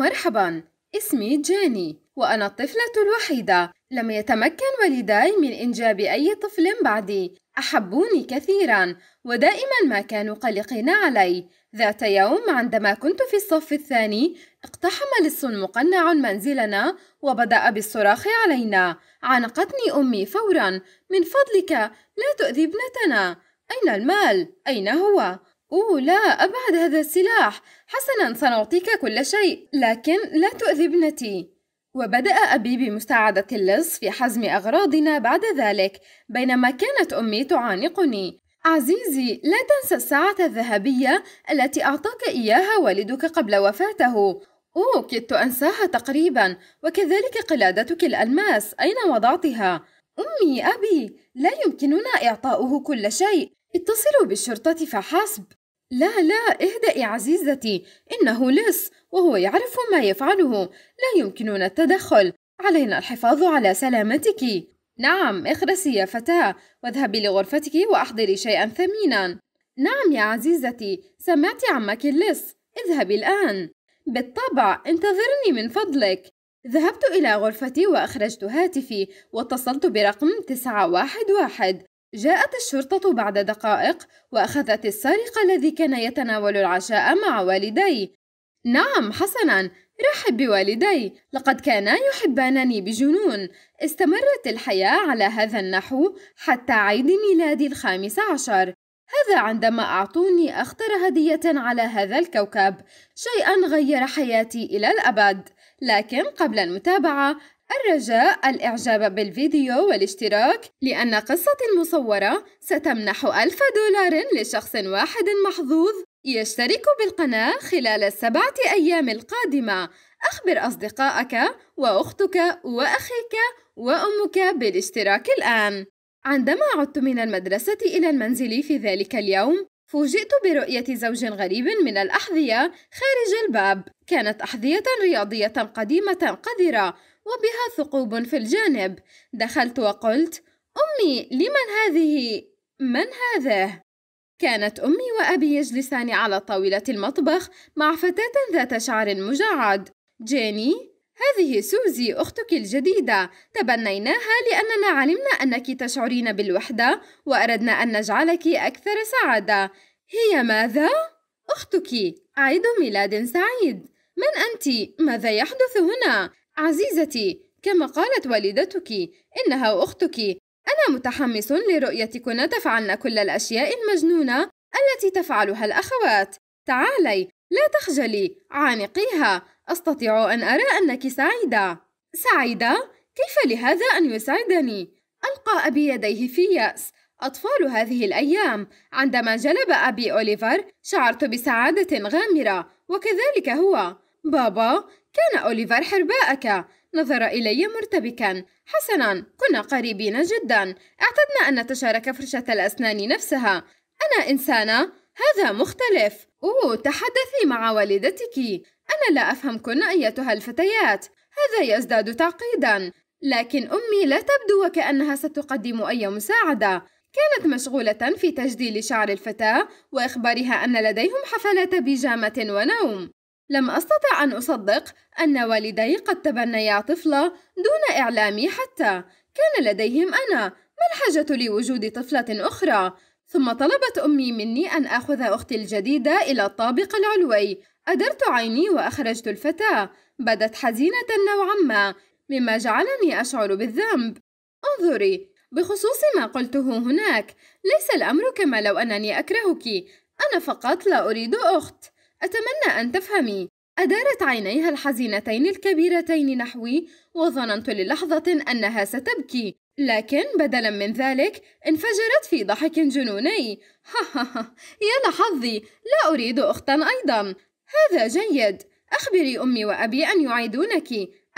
مرحبا اسمي جاني وأنا الطفلة الوحيدة لم يتمكن والداي من إنجاب أي طفل بعدي أحبوني كثيرا ودائما ما كانوا قلقين علي ذات يوم عندما كنت في الصف الثاني اقتحم لص مقنع منزلنا وبدأ بالصراخ علينا عانقتني أمي فورا من فضلك لا تؤذي ابنتنا أين المال؟ أين هو؟ أوه لا أبعد هذا السلاح حسنا سنعطيك كل شيء لكن لا تؤذي ابنتي وبدأ أبي بمساعدة اللص في حزم أغراضنا بعد ذلك بينما كانت أمي تعانقني عزيزي لا تنسى الساعة الذهبية التي أعطاك إياها والدك قبل وفاته أوه كدت أنساها تقريبا وكذلك قلادتك الألماس أين وضعتها؟ أمي أبي لا يمكننا إعطاؤه كل شيء اتصلوا بالشرطة فحسب لا لا اهدئي عزيزتي إنه لص وهو يعرف ما يفعله لا يمكننا التدخل علينا الحفاظ على سلامتك نعم اخرسي يا فتاة واذهبي لغرفتك وأحضري شيئا ثمينا نعم يا عزيزتي سمعت عمك اللص اذهبي الآن بالطبع انتظرني من فضلك ذهبت إلى غرفتي وأخرجت هاتفي واتصلت برقم 911 جاءت الشرطة بعد دقائق وأخذت السارق الذي كان يتناول العشاء مع والدي نعم حسنا رحب بوالدي لقد كانا يحبانني بجنون استمرت الحياة على هذا النحو حتى عيد ميلادي الخامس عشر هذا عندما أعطوني أخطر هدية على هذا الكوكب شيئا غير حياتي إلى الأبد لكن قبل المتابعة الرجاء الإعجاب بالفيديو والاشتراك لأن قصة المصورة ستمنح ألف دولار لشخص واحد محظوظ يشترك بالقناة خلال السبعة أيام القادمة أخبر أصدقائك وأختك وأخيك وأمك بالاشتراك الآن عندما عدت من المدرسة إلى المنزل في ذلك اليوم فوجئت برؤية زوج غريب من الأحذية خارج الباب كانت أحذية رياضية قديمة قذرة وبها ثقوب في الجانب دخلت وقلت أمي لمن هذه؟ من هذا؟ كانت أمي وأبي يجلسان على طاولة المطبخ مع فتاة ذات شعر مجعد جيني هذه سوزي أختك الجديدة تبنيناها لأننا علمنا أنك تشعرين بالوحدة وأردنا أن نجعلك أكثر سعادة هي ماذا؟ أختك عيد ميلاد سعيد من أنت؟ ماذا يحدث هنا؟ عزيزتي كما قالت والدتك إنها أختك أنا متحمس لرؤيتكن تفعلن كل الأشياء المجنونة التي تفعلها الأخوات تعالي لا تخجلي عانقيها أستطيع أن أرى أنك سعيدة سعيدة؟ كيف لهذا أن يسعدني؟ ألقى أبي يديه في يأس أطفال هذه الأيام عندما جلب أبي أوليفر شعرت بسعادة غامرة وكذلك هو بابا كان أوليفر حرباءك نظر إلي مرتبكا حسنا كنا قريبين جدا اعتدنا أن نتشارك فرشة الأسنان نفسها أنا إنسانة هذا مختلف أوه تحدثي مع والدتك أنا لا أفهمكن أيتها الفتيات هذا يزداد تعقيدا لكن أمي لا تبدو وكأنها ستقدم أي مساعدة كانت مشغولة في تجديل شعر الفتاة وإخبارها أن لديهم حفلة بيجامة ونوم لم أستطع أن أصدق أن والدي قد تبنيا طفلة دون إعلامي حتى كان لديهم أنا ما الحاجة لوجود طفلة أخرى؟ ثم طلبت أمي مني أن آخذ أختي الجديدة إلى الطابق العلوي أدرت عيني وأخرجت الفتاة بدت حزينة نوعا ما مما جعلني أشعر بالذنب انظري بخصوص ما قلته هناك ليس الأمر كما لو أنني أكرهك أنا فقط لا أريد أخت أتمنى أن تفهمي أدارت عينيها الحزينتين الكبيرتين نحوي وظننت للحظة أنها ستبكي لكن بدلا من ذلك انفجرت في ضحك جنوني ها ها ها يا لحظي لا أريد أختا أيضا هذا جيد أخبري أمي وأبي أن يعيدونك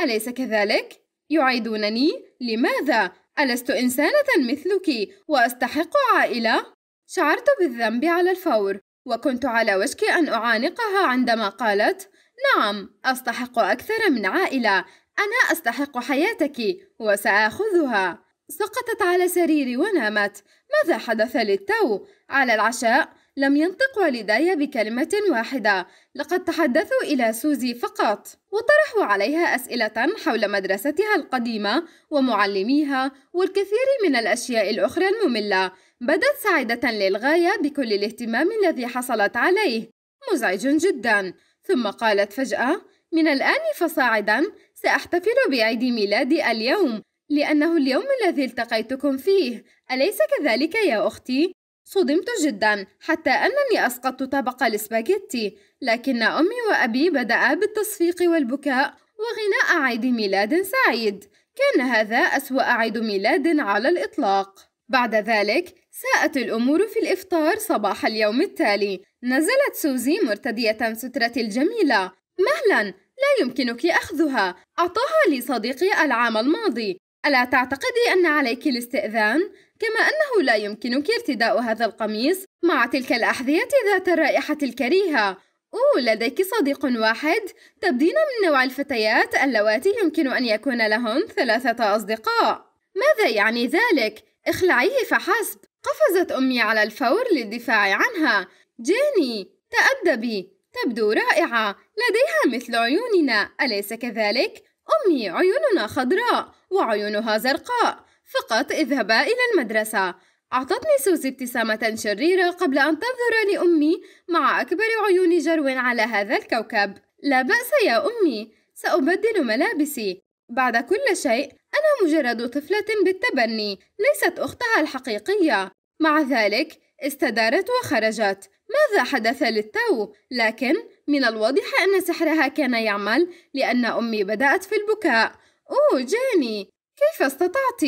أليس كذلك؟ يعيدونني؟ لماذا؟ ألست إنسانة مثلك وأستحق عائلة؟ شعرت بالذنب على الفور وكنت على وشك أن أعانقها عندما قالت نعم أستحق أكثر من عائلة أنا أستحق حياتك وسآخذها سقطت على سريري ونامت ماذا حدث للتو؟ على العشاء لم ينطق والداي بكلمة واحدة لقد تحدثوا إلى سوزي فقط وطرحوا عليها أسئلة حول مدرستها القديمة ومعلميها والكثير من الأشياء الأخرى المملة بدت سعيدة للغاية بكل الاهتمام الذي حصلت عليه مزعج جدا ثم قالت فجأة من الآن فصاعدا سأحتفل بعيد ميلادي اليوم لأنه اليوم الذي التقيتكم فيه أليس كذلك يا أختي؟ صدمت جدا حتى أنني أسقطت طبق الإسباجيتي لكن أمي وأبي بدأ بالتصفيق والبكاء وغناء عيد ميلاد سعيد كان هذا أسوأ عيد ميلاد على الإطلاق بعد ذلك ساءت الأمور في الإفطار صباح اليوم التالي نزلت سوزي مرتدية سترتي الجميلة مهلا لا يمكنك أخذها أعطاها لي صديقي العام الماضي ألا تعتقدي أن عليك الاستئذان؟ كما أنه لا يمكنك ارتداء هذا القميص مع تلك الأحذية ذات الرائحة الكريهة أوه لديك صديق واحد تبدين من نوع الفتيات اللواتي يمكن أن يكون لهن ثلاثة أصدقاء ماذا يعني ذلك؟ اخلعيه فحسب قفزت أمي على الفور للدفاع عنها جيني تأدبي تبدو رائعة لديها مثل عيوننا أليس كذلك؟ أمي عيوننا خضراء وعيونها زرقاء فقط اذهبا إلى المدرسة أعطتني سوزي ابتسامة شريرة قبل أن تنظر لأمي مع أكبر عيون جرو على هذا الكوكب لا بأس يا أمي سأبدل ملابسي بعد كل شيء أنا مجرد طفلة بالتبني ليست أختها الحقيقية مع ذلك استدارت وخرجت ماذا حدث للتو لكن من الواضح أن سحرها كان يعمل لأن أمي بدأت في البكاء أوه جاني كيف استطعت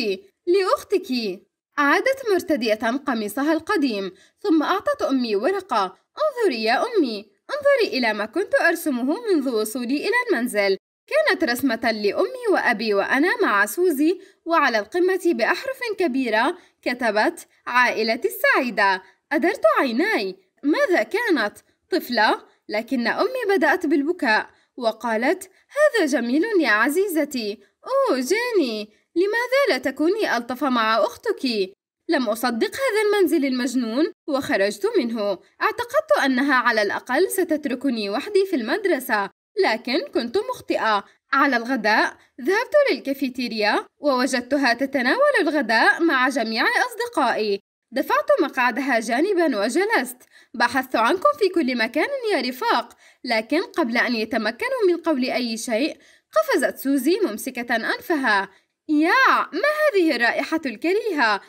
لأختك عادت مرتدية قميصها القديم ثم أعطت أمي ورقة انظري يا أمي انظري إلى ما كنت أرسمه منذ وصولي إلى المنزل كانت رسمة لأمي وأبي وأنا مع سوزي وعلى القمة بأحرف كبيرة كتبت عائلتي السعيدة أدرت عيناي ماذا كانت؟ طفلة؟ لكن أمي بدأت بالبكاء وقالت هذا جميل يا عزيزتي أوه جاني لماذا لا تكوني ألطف مع أختك؟ لم أصدق هذا المنزل المجنون وخرجت منه اعتقدت أنها على الأقل ستتركني وحدي في المدرسة لكن كنت مخطئة على الغداء ذهبت للكافيتيريا ووجدتها تتناول الغداء مع جميع أصدقائي دفعت مقعدها جانبا وجلست بحثت عنكم في كل مكان يا رفاق لكن قبل أن يتمكنوا من قول أي شيء قفزت سوزي ممسكة أنفها يا ما هذه الرائحة الكريهة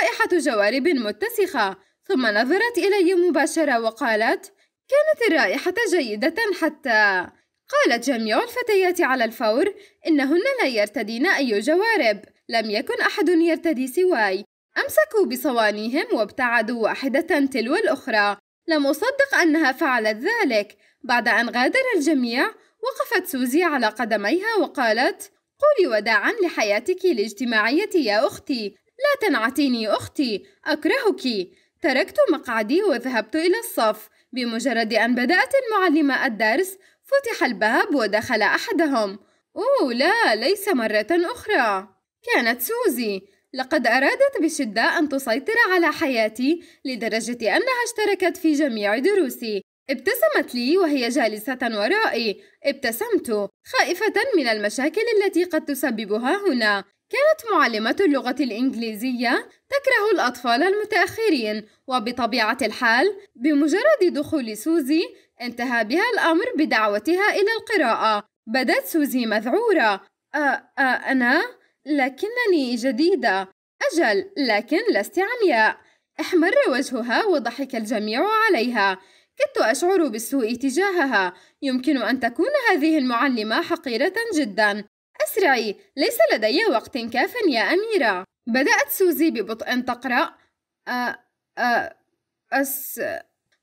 رائحة جوارب متسخة ثم نظرت إلي مباشرة وقالت كانت الرائحة جيدة حتى قالت جميع الفتيات على الفور إنهن لا يرتدين أي جوارب لم يكن أحد يرتدي سواي أمسكوا بصوانيهم وابتعدوا واحدة تلو الأخرى لم أصدق أنها فعلت ذلك بعد أن غادر الجميع وقفت سوزي على قدميها وقالت قولي وداعا لحياتك الاجتماعية يا أختي لا تنعتيني أختي أكرهك تركت مقعدي وذهبت إلى الصف بمجرد أن بدأت المعلمة الدرس فتح الباب ودخل أحدهم أوه لا ليس مرة أخرى كانت سوزي لقد أرادت بشدة أن تسيطر على حياتي لدرجة أنها اشتركت في جميع دروسي ابتسمت لي وهي جالسة ورائي ابتسمت خائفة من المشاكل التي قد تسببها هنا كانت معلمة اللغة الإنجليزية تكره الأطفال المتأخرين وبطبيعة الحال بمجرد دخول سوزي انتهى بها الأمر بدعوتها إلى القراءة بدت سوزي مذعورة أ أ أنا لكنني جديدة أجل لكن لست عمياء احمر وجهها وضحك الجميع عليها كدت أشعر بالسوء تجاهها يمكن أن تكون هذه المعلمة حقيرة جدا أسرعي ليس لدي وقت كاف يا أميرة بدأت سوزي ببطء تقرأ أ... أ... أس...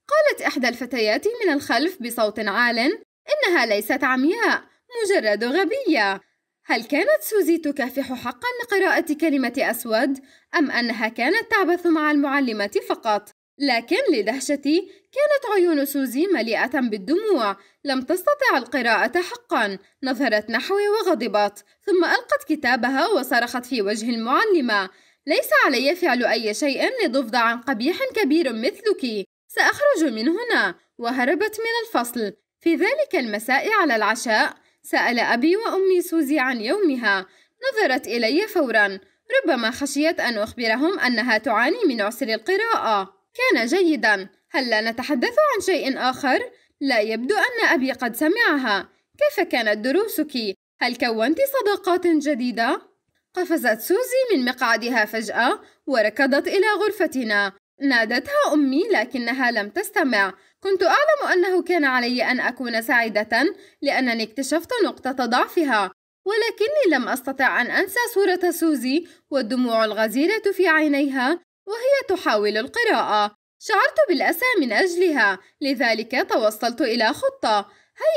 قالت إحدى الفتيات من الخلف بصوت عال إنها ليست عمياء مجرد غبية هل كانت سوزي تكافح حقا لقراءة كلمة أسود أم أنها كانت تعبث مع المعلمة فقط؟ لكن لدهشتي كانت عيون سوزي مليئة بالدموع لم تستطع القراءة حقا نظرت نحوي وغضبت ثم ألقت كتابها وصرخت في وجه المعلمة ليس علي فعل أي شيء لضفدع قبيح كبير مثلك سأخرج من هنا وهربت من الفصل في ذلك المساء على العشاء سأل أبي وأمي سوزي عن يومها نظرت إلي فورا ربما خشيت أن أخبرهم أنها تعاني من عسر القراءة كان جيدا هل لا نتحدث عن شيء آخر؟ لا يبدو أن أبي قد سمعها كيف كانت دروسك؟ هل كونت صداقات جديدة؟ قفزت سوزي من مقعدها فجأة وركضت إلى غرفتنا نادتها أمي لكنها لم تستمع كنت أعلم أنه كان علي أن أكون سعيدة لأنني اكتشفت نقطة ضعفها ولكني لم أستطع أن أنسى صورة سوزي والدموع الغزيرة في عينيها وهي تحاول القراءة شعرت بالأسى من أجلها لذلك توصلت إلى خطة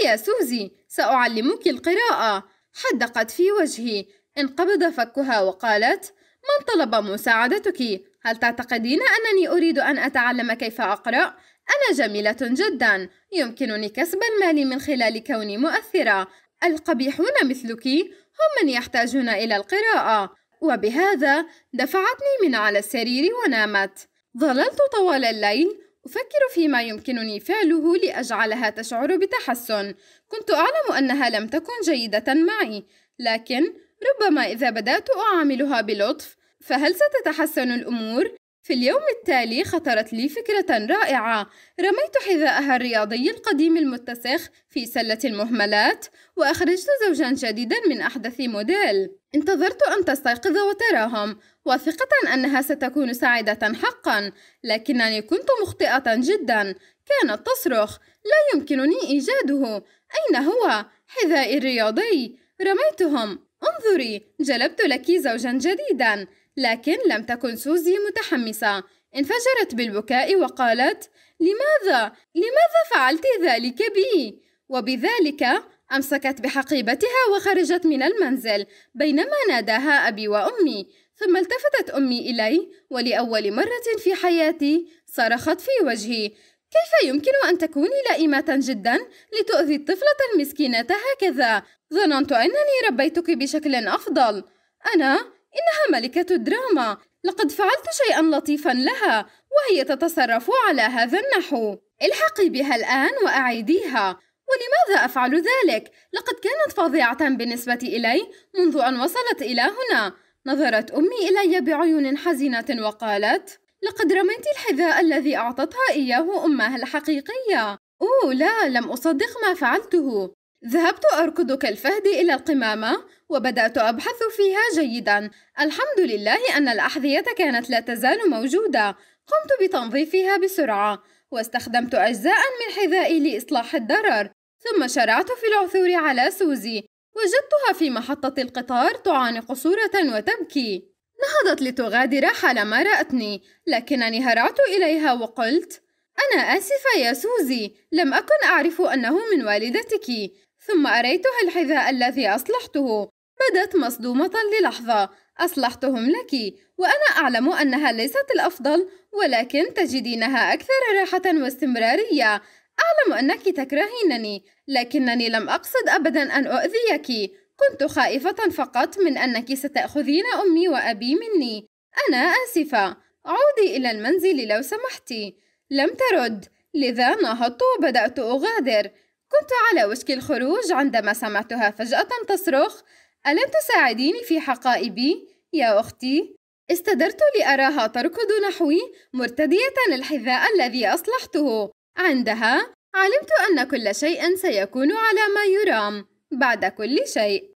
هيا سوزي سأعلمك القراءة حدقت في وجهي انقبض فكها وقالت من طلب مساعدتك هل تعتقدين أنني أريد أن أتعلم كيف أقرأ أنا جميلة جدا يمكنني كسب المال من خلال كوني مؤثرة القبيحون مثلك هم من يحتاجون إلى القراءة وبهذا دفعتني من على السرير ونامت ظللت طوال الليل أفكر فيما يمكنني فعله لأجعلها تشعر بتحسن كنت أعلم أنها لم تكن جيدة معي لكن ربما إذا بدأت أعاملها بلطف فهل ستتحسن الأمور؟ في اليوم التالي خطرت لي فكرة رائعة رميت حذاءها الرياضي القديم المتسخ في سلة المهملات وأخرجت زوجا جديدا من أحدث موديل انتظرت أن تستيقظ وتراهم واثقة أنها ستكون سعيدة حقا لكنني كنت مخطئة جدا كانت تصرخ لا يمكنني إيجاده أين هو؟ حذائي الرياضي رميتهم انظري جلبت لك زوجا جديدا لكن لم تكن سوزي متحمسة انفجرت بالبكاء وقالت لماذا؟ لماذا فعلت ذلك بي؟ وبذلك أمسكت بحقيبتها وخرجت من المنزل بينما ناداها أبي وأمي ثم التفتت أمي إلي ولأول مرة في حياتي صرخت في وجهي كيف يمكن أن تكوني لئيمة جدا لتؤذي الطفلة المسكينة هكذا؟ ظننت أنني ربيتك بشكل أفضل أنا إنها ملكة الدراما لقد فعلت شيئا لطيفا لها وهي تتصرف على هذا النحو الحقي بها الآن وأعيديها ولماذا أفعل ذلك؟ لقد كانت فظيعة بالنسبة إلي منذ أن وصلت إلى هنا نظرت أمي إلي بعيون حزينة وقالت لقد رميت الحذاء الذي أعطتها إياه أمها الحقيقية أوه لا لم أصدق ما فعلته ذهبت أركض كالفهد إلى القمامة وبدأت أبحث فيها جيدا الحمد لله أن الأحذية كانت لا تزال موجودة قمت بتنظيفها بسرعة واستخدمت أجزاء من حذائي لإصلاح الضرر ثم شرعت في العثور على سوزي وجدتها في محطة القطار تعانق صورة وتبكي نهضت لتغادر حالما رأتني لكنني هرعت إليها وقلت أنا آسفة يا سوزي لم أكن أعرف أنه من والدتك ثم أريتها الحذاء الذي أصلحته بدت مصدومة للحظة أصلحتهم لك وأنا أعلم أنها ليست الأفضل ولكن تجدينها أكثر راحة واستمرارية أعلم أنك تكرهينني لكنني لم أقصد أبدا أن أؤذيك كنت خائفة فقط من أنك ستأخذين أمي وأبي مني أنا آسفة عودي إلى المنزل لو سمحت لم ترد لذا نهضت وبدأت أغادر كنت على وشك الخروج عندما سمعتها فجأة تصرخ ألم تساعديني في حقائبي يا أختي؟ استدرت لأراها تركض نحوي مرتدية الحذاء الذي أصلحته عندها علمت أن كل شيء سيكون على ما يرام بعد كل شيء